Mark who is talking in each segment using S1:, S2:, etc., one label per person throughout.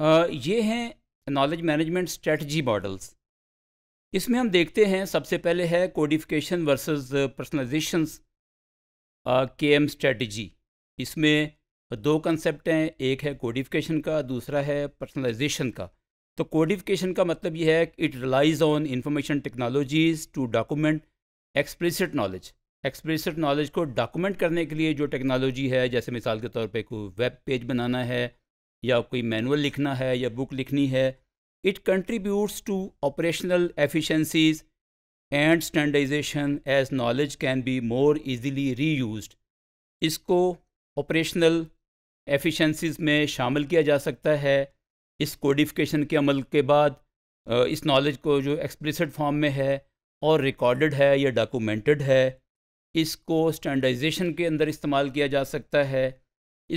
S1: ये हैं knowledge management strategy models इसमें हम देखते हैं सबसे पहले है codification versus personalization K M strategy इसमें दो कंसेप्ट हैं एक है कोडिफिकेशन का दूसरा है पर्सनलाइजेशन का तो कोडिफिकेशन का मतलब यह है it relies on information technologies to document explicit knowledge explicit knowledge को डॉक्यूमेंट करने के लिए जो टेक्नोलॉजी है जैसे मिसाल के तौर पे कोई वेब पेज बनाना है या कोई मैनुअल लिखना है या बुक लिखनी है it contributes to operational efficiencies and standardization as knowledge can be more easily reused इसको ऑपरेशनल एफिशिएंसीज में शामिल किया जा सकता है इस कोडिफिकेशन के अमल के बाद इस नॉलेज को जो एक्सप्लिसिट फॉर्म में है और रिकॉर्डेड है या डॉक्यूमेंटेड है इसको स्टैंडर्डाइजेशन के अंदर इस्तेमाल किया जा सकता है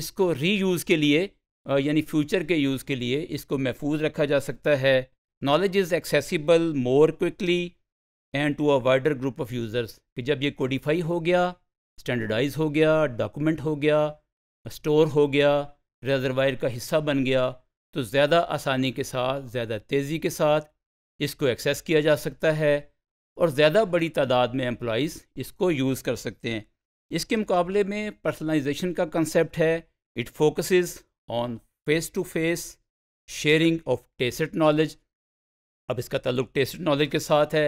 S1: इसको रीयूज़ के लिए यानी फ्यूचर के यूज़ के लिए इसको महफूज रखा जा सकता है knowledge is accessible more quickly and to a wider group of users कि जब ये कोडिफाई हो गया स्टैंडर्डाइज हो गया डॉक्यूमेंट हो गया स्टोर हो गया रेजरवायर का हिस्सा बन गया तो ज़्यादा आसानी के साथ ज़्यादा तेज़ी के साथ इसको एक्सेस किया जा सकता है और ज़्यादा बड़ी तादाद में एम्प्लॉज़ इसको यूज़ कर सकते हैं इसके मुकाबले में पर्सनलाइजेशन का कंसेप्ट है it focuses on face to face sharing of tacit knowledge अब इसका ताल्लुक टेस्ट नॉलेज के साथ है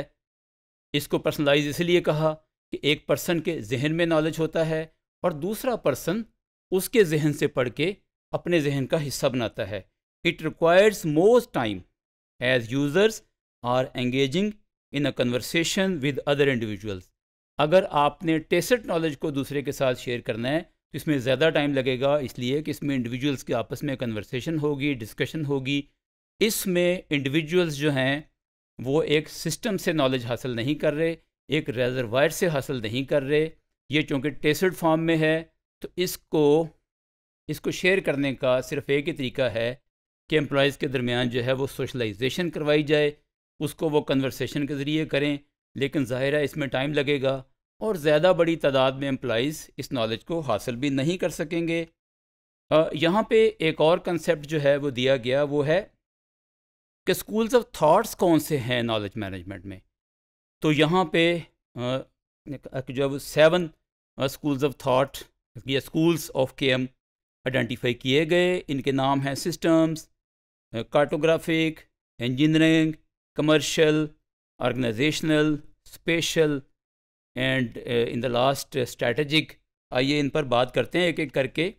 S1: इसको पर्सनलाइज इसलिए कहा कि एक पर्सन के जहन में नॉलेज होता है और दूसरा पर्सन उसके जहन से पढ़ के अपने जहन का हिस्सा बनाता है it requires most time as users are engaging in a conversation with other individuals अगर आपने टेसट नॉलेज को दूसरे के साथ शेयर करना है तो इसमें ज़्यादा टाइम लगेगा इसलिए कि इसमें इंडिविजुअल्स के आपस में कन्वर्सेशन होगी डिस्कशन होगी इसमें इंडिविजुअल्स जो हैं वो एक सिस्टम से नॉलेज हासिल नहीं कर रहे एक रेजरवायर से हासिल नहीं कर रहे ये चूँकि टेस्ट फॉर्म में है तो इसको इसको शेयर करने का सिर्फ एक ही तरीका है कि एम्प्लॉज़ के दरमियान जो है वो सोशलाइजेशन करवाई जाए उसको वो कन्वर्सेशन के ज़रिए करें लेकिन ज़ाहिर है इसमें टाइम लगेगा और ज़्यादा बड़ी तादाद में एम्प्लॉज़ इस नॉलेज को हासिल भी नहीं कर सकेंगे यहाँ पे एक और कंसेप्ट जो है वो दिया गया वो है कि स्कूल्स ऑफ थॉट्स कौन से हैं नॉलेज मैनेजमेंट में तो यहाँ पे जो है वो सेवन स्कूल्स ऑफ थाट या schools of K M identify किए गए इनके नाम हैं systems cartographic engineering commercial organizational spatial and in the last strategic आइए इन पर बात करते हैं एक एक करके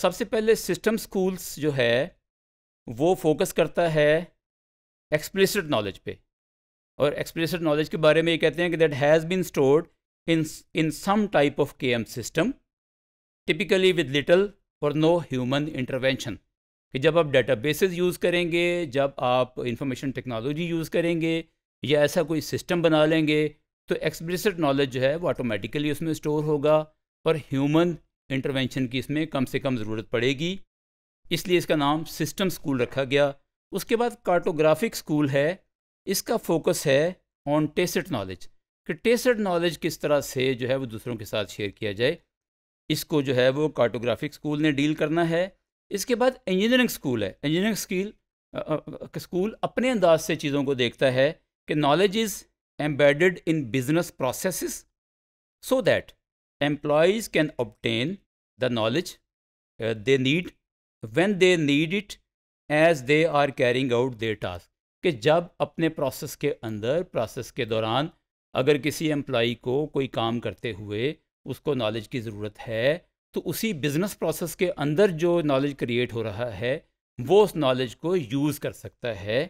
S1: सबसे पहले सिस्टम स्कूल्स जो है वो फोकस करता है एक्सप्लिसिट नॉलेज पे और एक्सप्लिसिट नॉलेज के बारे में ये कहते हैं कि that has been stored in in some type of K M system typically with little or no human intervention कि जब आप डाटा बेसेज यूज़ करेंगे जब आप इंफॉर्मेशन टेक्नोलॉजी यूज़ करेंगे या ऐसा कोई सिस्टम बना लेंगे तो एक्सप्लिसिट नॉलेज जो है वो ऑटोमेटिकली उसमें स्टोर होगा पर ह्यूमन इंटरवेंशन की इसमें कम से कम ज़रूरत पड़ेगी इसलिए इसका नाम सिस्टम स्कूल रखा गया उसके बाद कार्टोग्राफिक स्कूल है इसका फोकस है ऑन टेस्ट नॉलेज कि टेसड नॉलेज किस तरह से जो है वो दूसरों के साथ शेयर किया जाए इसको जो है वो कार्टोग्राफिक स्कूल ने डील करना है इसके बाद इंजीनियरिंग स्कूल है इंजीनियरिंग स्किल स्कूल अपने अंदाज से चीज़ों को देखता है कि knowledge is embedded in business processes so that employees can obtain the knowledge uh, they need when they need it as they are carrying out their task कि जब अपने प्रोसेस के अंदर प्रोसेस के दौरान अगर किसी एम्प्लॉई को कोई काम करते हुए उसको नॉलेज की ज़रूरत है तो उसी बिज़नेस प्रोसेस के अंदर जो नॉलेज क्रिएट हो रहा है वो उस नॉलेज को यूज़ कर सकता है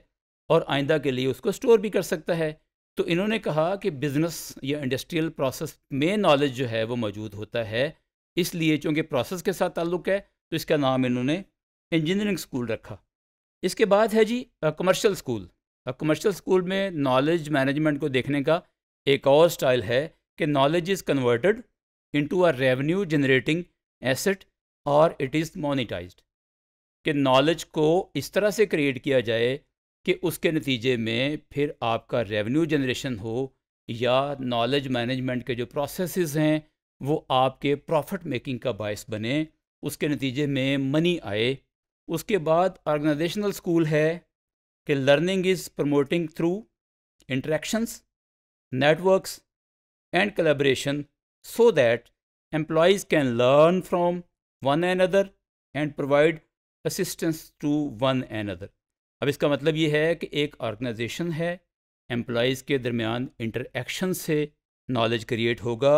S1: और आइंदा के लिए उसको स्टोर भी कर सकता है तो इन्होंने कहा कि बिज़नेस या इंडस्ट्रियल प्रोसेस में नॉलेज जो है वो मौजूद होता है इसलिए चूँकि प्रोसेस के साथ ताल्लुक़ है तो इसका नाम इन्होंने इंजीनियरिंग स्कूल रखा इसके बाद है जी कमर्शियल स्कूल कमर्शियल स्कूल में नॉलेज मैनेजमेंट को देखने का एक और स्टाइल है कि knowledge is converted into a revenue generating asset और इट इज़ मोनिटाइज कि नॉलेज को इस तरह से क्रिएट किया जाए कि उसके नतीजे में फिर आपका रेवेन्यू जनरेशन हो या नॉलेज मैनेजमेंट के जो प्रोसेसेस हैं वो आपके प्रॉफिट मेकिंग का बायस बने उसके नतीजे में मनी आए उसके बाद ऑर्गेनाइजेशनल स्कूल है कि learning is promoting through interactions networks and collaboration so that employees can learn from one and other and provide to one an other अब इसका मतलब ये है कि एक ऑर्गेनाइजेशन है एम्प्लॉज़ के दरमियान इंटरेक्शन से नॉलेज क्रिएट होगा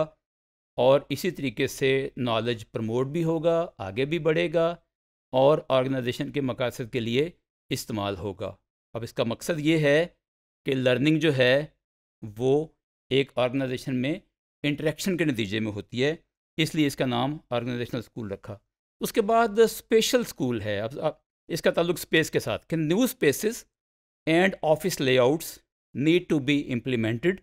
S1: और इसी तरीके से नॉलेज प्रमोट भी होगा आगे भी बढ़ेगा और ऑर्गेनाइजेशन के मकासद के लिए इस्तेमाल होगा अब इसका मकसद ये है कि लर्निंग जो है वो एक ऑर्गेनाइजेशन में इंटरेक्शन के नतीजे में होती है इसलिए इसका नाम ऑर्गेनाइजेशनल स्कूल रखा उसके बाद स्पेशल स्कूल है अब इसका ताल्लुक स्पेस के साथ कि new spaces and office layouts need to be implemented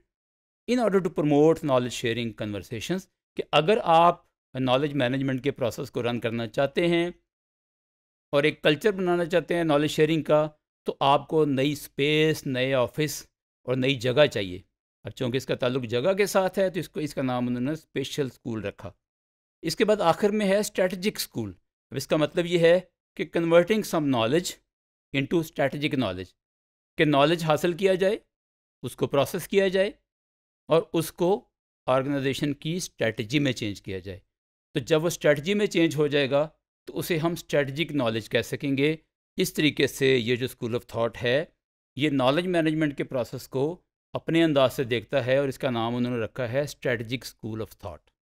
S1: in order to promote knowledge sharing conversations कि अगर आप नॉलेज मैनेजमेंट के प्रोसेस को रन करना चाहते हैं और एक कल्चर बनाना चाहते हैं नॉलेज शेयरिंग का तो आपको नई स्पेस नए ऑफिस और नई जगह चाहिए अब चूँकि इसका ताल्लुक जगह के साथ है तो इसको इसका नाम उन्होंने स्पेशल स्कूल रखा इसके बाद आखिर में है स्ट्रेटजिक स्कूल अब इसका मतलब ये है कि converting some knowledge into strategic knowledge कि नॉलेज हासिल किया जाए उसको प्रोसेस किया जाए और उसको ऑर्गेनाइजेशन की स्ट्रैटेजी में चेंज किया जाए तो जब वो स्ट्रैटेजी में चेंज हो जाएगा तो उसे हम स्ट्रैटेजिक नॉलेज कह सकेंगे इस तरीके से ये जो स्कूल ऑफ थॉट है ये नॉलेज मैनेजमेंट के प्रोसेस को अपने अंदाज से देखता है और इसका नाम उन्होंने रखा है स्ट्रैटिक स्कूल ऑफ थॉट